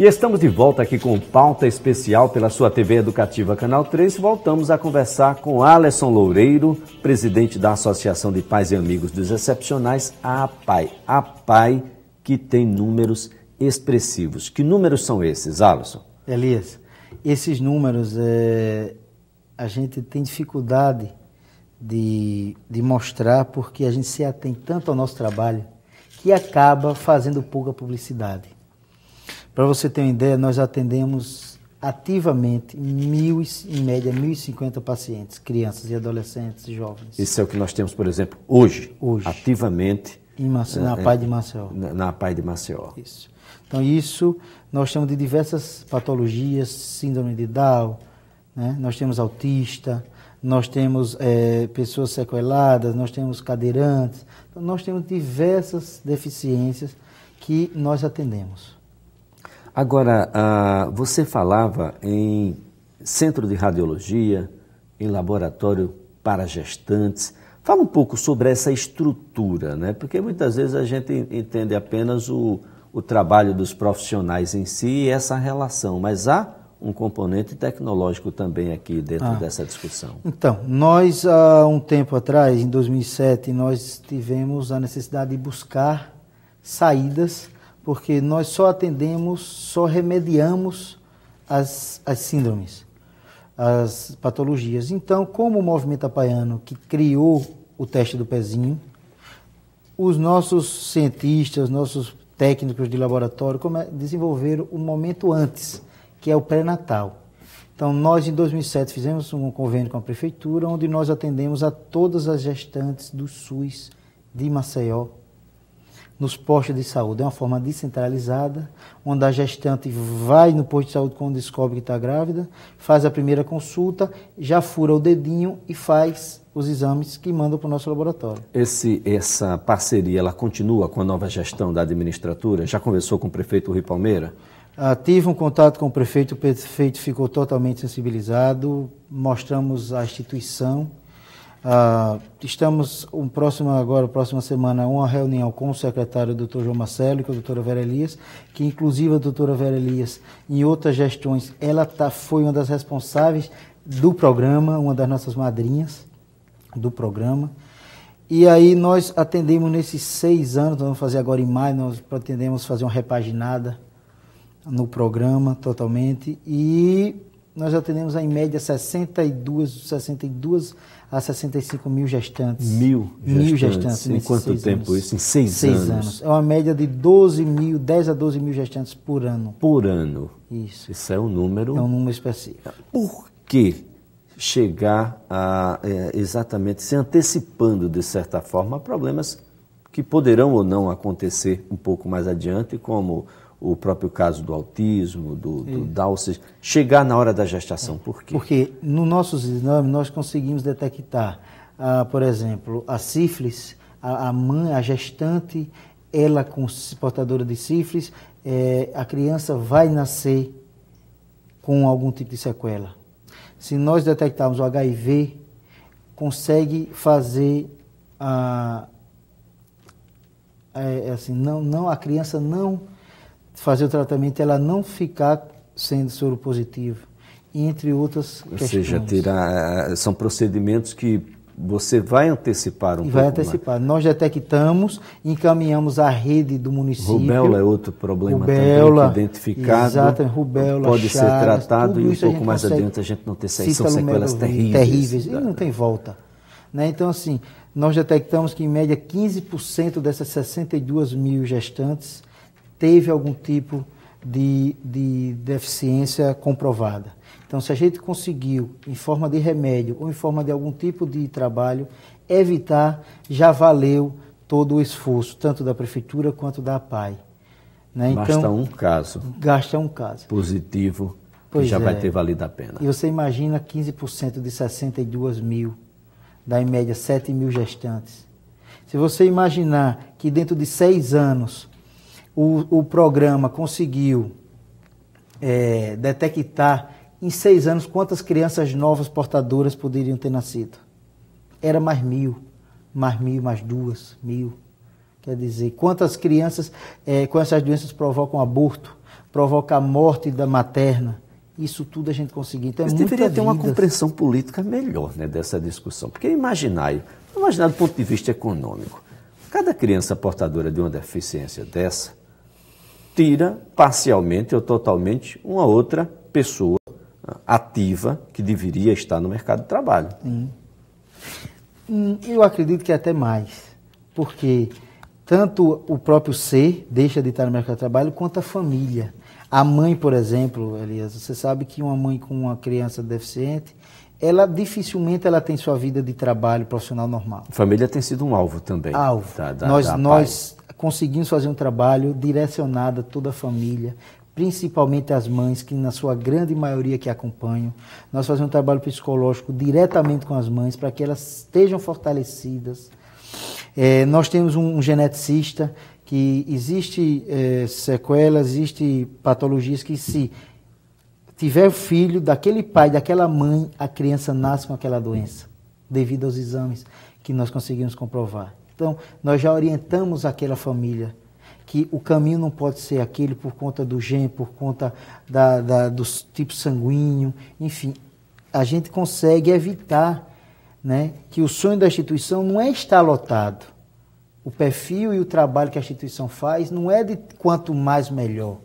E estamos de volta aqui com pauta especial pela sua TV Educativa Canal 3. Voltamos a conversar com Alisson Loureiro, presidente da Associação de Pais e Amigos dos Excepcionais, a APAI. A PAI que tem números expressivos. Que números são esses, Alisson? Elias, esses números é, a gente tem dificuldade de, de mostrar porque a gente se atém tanto ao nosso trabalho que acaba fazendo pouca publicidade. Para você ter uma ideia, nós atendemos ativamente mil, em média 1.050 pacientes, crianças e adolescentes e jovens. Isso é o que nós temos, por exemplo, hoje, hoje. ativamente. Maceió, né, na, na é, Pai de Maceió. Na, na Pai de Maceió. Isso. Então, isso nós temos de diversas patologias, síndrome de Down, né? nós temos autista, nós temos é, pessoas sequeladas, nós temos cadeirantes, então, nós temos diversas deficiências que nós atendemos. Agora, uh, você falava em centro de radiologia, em laboratório para gestantes. Fala um pouco sobre essa estrutura, né? porque muitas vezes a gente entende apenas o, o trabalho dos profissionais em si e essa relação, mas há um componente tecnológico também aqui dentro ah. dessa discussão. Então, nós há um tempo atrás, em 2007, nós tivemos a necessidade de buscar saídas porque nós só atendemos, só remediamos as, as síndromes, as patologias. Então, como o movimento apaiano que criou o teste do pezinho, os nossos cientistas, nossos técnicos de laboratório desenvolveram um momento antes, que é o pré-natal. Então, nós em 2007 fizemos um convênio com a prefeitura, onde nós atendemos a todas as gestantes do SUS de Maceió nos postos de saúde. É uma forma descentralizada, onde a gestante vai no posto de saúde quando descobre que está grávida, faz a primeira consulta, já fura o dedinho e faz os exames que mandam para o nosso laboratório. Esse, essa parceria, ela continua com a nova gestão da administratura? Já conversou com o prefeito Rui Palmeira? Ah, tive um contato com o prefeito, o prefeito ficou totalmente sensibilizado, mostramos a instituição, Uh, estamos um próximo agora, próxima semana, uma reunião com o secretário Dr. João Marcelo e com a doutora Vera Elias, que inclusive a doutora Vera Elias, em outras gestões, ela tá, foi uma das responsáveis do programa, uma das nossas madrinhas do programa. E aí nós atendemos nesses seis anos, vamos fazer agora em maio, nós pretendemos fazer uma repaginada no programa totalmente e nós atendemos em média 62, 62 a 65 mil gestantes. Mil gestantes. Mil gestantes em quanto tempo anos. isso? Em seis, seis anos. anos. É uma média de 12 mil, 10 a 12 mil gestantes por ano. Por ano. Isso. Isso é um número. É um número específico. Por que chegar a é, exatamente se antecipando, de certa forma, a problemas que poderão ou não acontecer um pouco mais adiante, como o próprio caso do autismo, do, do chegar na hora da gestação. Por quê? Porque no nossos exames nós conseguimos detectar, ah, por exemplo, a sífilis, a, a, mãe, a gestante, ela com portadora de sífilis, é, a criança vai nascer com algum tipo de sequela. Se nós detectarmos o HIV, consegue fazer a, é, é assim, não, não, a criança não fazer o tratamento, ela não ficar sendo soro positivo, entre outras Ou questões. Ou seja, tirar, eh, são procedimentos que você vai antecipar um vai pouco. Vai antecipar. Mais. Nós detectamos, encaminhamos a rede do município. Rubéola é outro problema rubéola, também identificado. Exatamente, rubéola, Pode Chagas, ser tratado e um pouco mais adiante a gente não ter saído. São sequelas terríveis. Terríveis, e não tem volta. Né? Então, assim, nós detectamos que em média 15% dessas 62 mil gestantes teve algum tipo de, de deficiência comprovada. Então, se a gente conseguiu, em forma de remédio ou em forma de algum tipo de trabalho, evitar, já valeu todo o esforço, tanto da Prefeitura quanto da APAI. Né? gasta então, um caso. Gasta um caso. Positivo, pois já é. vai ter valido a pena. E você imagina 15% de 62 mil, dá em média 7 mil gestantes. Se você imaginar que dentro de seis anos o, o programa conseguiu é, detectar em seis anos quantas crianças novas portadoras poderiam ter nascido. Era mais mil, mais mil, mais duas, mil. Quer dizer, quantas crianças é, com essas doenças provocam aborto, provocam a morte da materna. Isso tudo a gente conseguiu. Então, é Mas é deveria ter uma compreensão política melhor né, dessa discussão. Porque imaginar imaginar do ponto de vista econômico, cada criança portadora de uma deficiência dessa tira parcialmente ou totalmente uma outra pessoa ah, ativa que deveria estar no mercado de trabalho. Sim. Hum, eu acredito que é até mais, porque tanto o próprio ser deixa de estar no mercado de trabalho, quanto a família. A mãe, por exemplo, Elias, você sabe que uma mãe com uma criança deficiente, ela dificilmente ela tem sua vida de trabalho profissional normal. Família tem sido um alvo também. Alvo. Da, da, nós da nós conseguimos fazer um trabalho direcionado a toda a família, principalmente as mães, que na sua grande maioria que acompanham. Nós fazemos um trabalho psicológico diretamente com as mães para que elas estejam fortalecidas. É, nós temos um, um geneticista que existe é, sequelas, existe patologias que se tiver filho daquele pai, daquela mãe, a criança nasce com aquela doença, devido aos exames que nós conseguimos comprovar. Então, nós já orientamos aquela família que o caminho não pode ser aquele por conta do gene, por conta da, da, do tipo sanguíneo, enfim. A gente consegue evitar né, que o sonho da instituição não é estar lotado. O perfil e o trabalho que a instituição faz não é de quanto mais melhor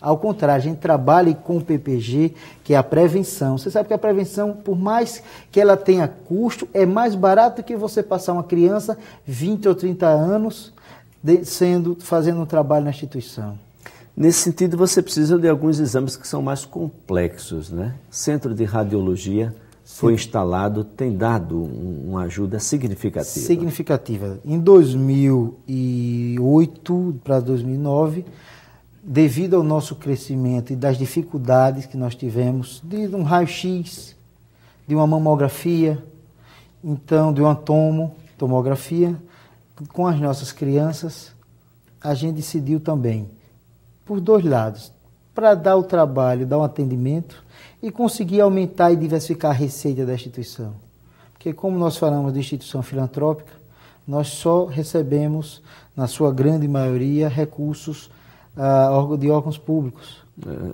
ao contrário, a gente trabalha com o PPG, que é a prevenção. Você sabe que a prevenção, por mais que ela tenha custo, é mais barato que você passar uma criança 20 ou 30 anos de, sendo fazendo um trabalho na instituição. Nesse sentido, você precisa de alguns exames que são mais complexos, né? Centro de radiologia Sim. foi instalado, tem dado uma ajuda significativa. Significativa. Em 2008 para 2009 devido ao nosso crescimento e das dificuldades que nós tivemos, de um raio-x, de uma mamografia, então de uma tomo, tomografia, com as nossas crianças, a gente decidiu também, por dois lados, para dar o trabalho, dar um atendimento e conseguir aumentar e diversificar a receita da instituição. Porque como nós falamos de instituição filantrópica, nós só recebemos, na sua grande maioria, recursos uh, de órgãos públicos.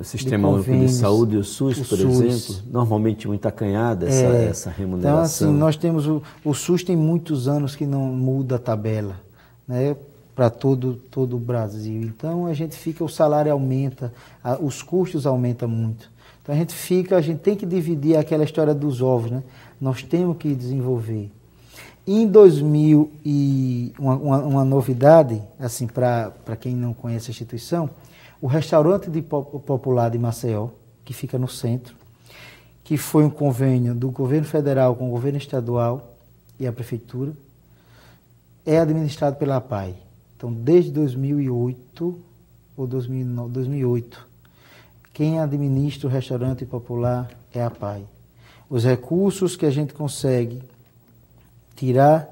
É, sistema Único de Saúde, o SUS, o por SUS. exemplo, normalmente muito acanhada essa, é, essa remuneração. Então, assim, nós temos o, o, SUS tem muitos anos que não muda a tabela, né? Para todo, todo o Brasil. Então a gente fica, o salário aumenta, a, os custos aumentam muito. Então a gente fica, a gente tem que dividir aquela história dos ovos, né? Nós temos que desenvolver em 2000 e uma, uma, uma novidade, assim, para quem não conhece a instituição, o restaurante de popular de Maceió, que fica no centro, que foi um convênio do governo federal com o governo estadual e a prefeitura, é administrado pela APAI. Então, desde 2008 ou 2009, 2008, quem administra o restaurante popular é a APAI. Os recursos que a gente consegue tirar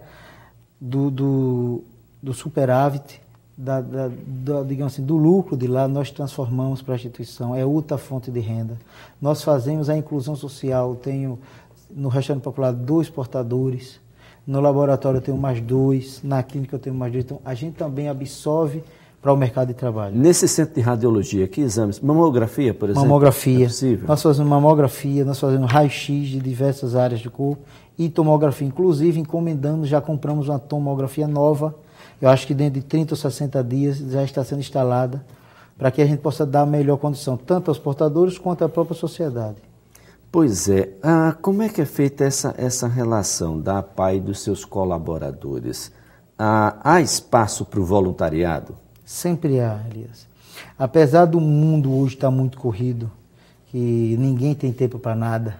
do, do, do superávit, da, da, da, digamos assim, do lucro de lá, nós transformamos para a instituição. É outra fonte de renda. Nós fazemos a inclusão social. Tenho no restaurante popular dois portadores, no laboratório eu tenho mais dois, na clínica eu tenho mais dois. Então, a gente também absorve para o mercado de trabalho. Nesse centro de radiologia, que exames? Mamografia, por exemplo? Mamografia. É nós fazemos mamografia, nós fazemos raio-x de diversas áreas do corpo e tomografia. Inclusive, encomendamos, já compramos uma tomografia nova. Eu acho que dentro de 30 ou 60 dias já está sendo instalada para que a gente possa dar a melhor condição, tanto aos portadores quanto à própria sociedade. Pois é. Ah, como é que é feita essa, essa relação da pai e dos seus colaboradores? Ah, há espaço para o voluntariado? Sempre há, Elias. Apesar do mundo hoje estar tá muito corrido, que ninguém tem tempo para nada,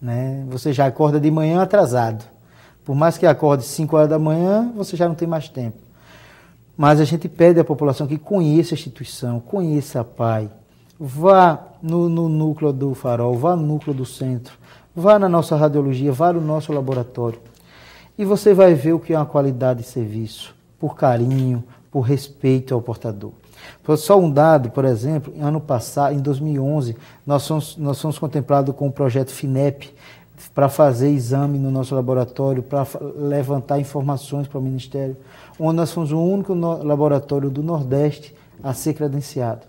né? Você já acorda de manhã atrasado. Por mais que acorde 5 horas da manhã, você já não tem mais tempo. Mas a gente pede à população que conheça a instituição, conheça a PAI. Vá no, no núcleo do farol, vá no núcleo do centro, vá na nossa radiologia, vá no nosso laboratório. E você vai ver o que é uma qualidade de serviço, por carinho, por respeito ao portador. Só um dado, por exemplo, ano passado, em 2011, nós fomos, nós fomos contemplados com o projeto FINEP para fazer exame no nosso laboratório, para levantar informações para o Ministério, onde nós fomos o único laboratório do Nordeste a ser credenciado.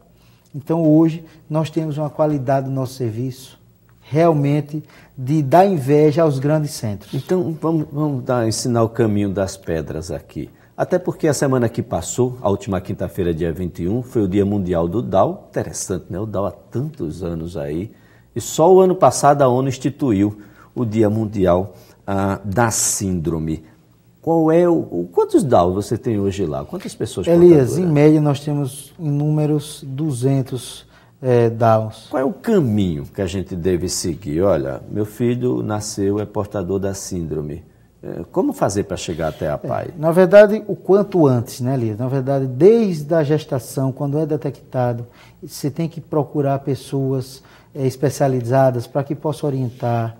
Então, hoje, nós temos uma qualidade do nosso serviço realmente de dar inveja aos grandes centros. Então, vamos, vamos dar, ensinar o caminho das pedras aqui. Até porque a semana que passou, a última quinta-feira, dia 21, foi o Dia Mundial do DAO. Interessante, né? O DAO há tantos anos aí. E só o ano passado a ONU instituiu o Dia Mundial ah, da Síndrome. Qual é o, quantos DAO você tem hoje lá? Quantas pessoas? Elias, em média nós temos em números 200 é, DAOs. Qual é o caminho que a gente deve seguir? Olha, meu filho nasceu é portador da síndrome eh, como fazer para chegar até a é, PAI? É, na verdade, o quanto antes, né, Lira? Na verdade, desde a gestação, quando é detectado, você tem que procurar pessoas é, especializadas para que possa orientar.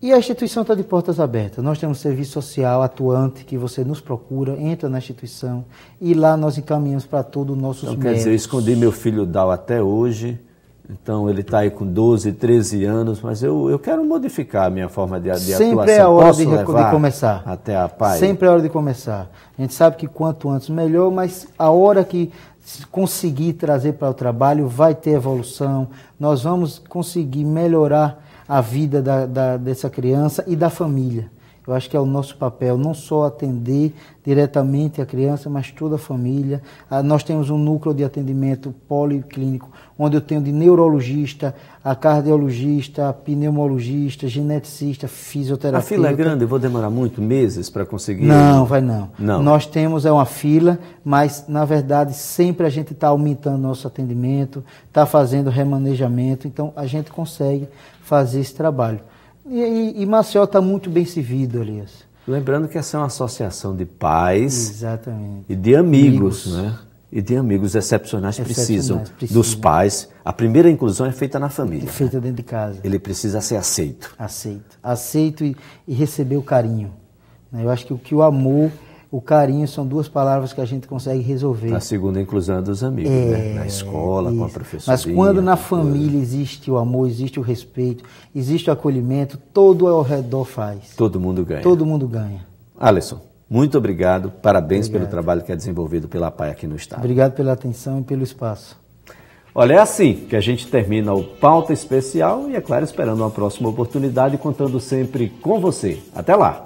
E a instituição está de portas abertas. Nós temos um serviço social atuante que você nos procura, entra na instituição e lá nós encaminhamos para todo o nosso Então médicos. quer dizer, eu escondi meu filho Dal até hoje então ele está aí com 12, 13 anos, mas eu, eu quero modificar a minha forma de, de Sempre atuação. Sempre é a hora de, de começar. Até a paz. Sempre é a hora de começar. A gente sabe que quanto antes melhor, mas a hora que conseguir trazer para o trabalho vai ter evolução. Nós vamos conseguir melhorar a vida da, da, dessa criança e da família. Eu acho que é o nosso papel não só atender diretamente a criança, mas toda a família. Ah, nós temos um núcleo de atendimento policlínico, onde eu tenho de neurologista, a cardiologista, a pneumologista, geneticista, fisioterapeuta. A fila é grande, eu vou demorar muito meses para conseguir. Não, vai não. não. Nós temos é uma fila, mas na verdade sempre a gente está aumentando nosso atendimento, está fazendo remanejamento, então a gente consegue fazer esse trabalho. E, e, e Maceió está muito bem servido, aliás. Lembrando que essa é uma associação de pais Exatamente. e de amigos, amigos. né? E de amigos excepcionais, precisam, dos pais. A primeira inclusão é feita na família. É feita né? dentro de casa. Ele precisa ser aceito. Aceito. Aceito e, e receber o carinho. Né? Eu acho que o que o amor o carinho são duas palavras que a gente consegue resolver. Na segunda inclusão dos amigos, né? é, né? na escola, isso. com a professora. Mas quando na né? família coisa. existe o amor, existe o respeito, existe o acolhimento, todo ao redor faz. Todo mundo ganha. Todo mundo ganha. Alisson, muito obrigado, parabéns obrigado. pelo trabalho que é desenvolvido pela PAI aqui no Estado. Obrigado pela atenção e pelo espaço. Olha, é assim que a gente termina o Pauta Especial e, é claro, esperando uma próxima oportunidade, contando sempre com você. Até lá!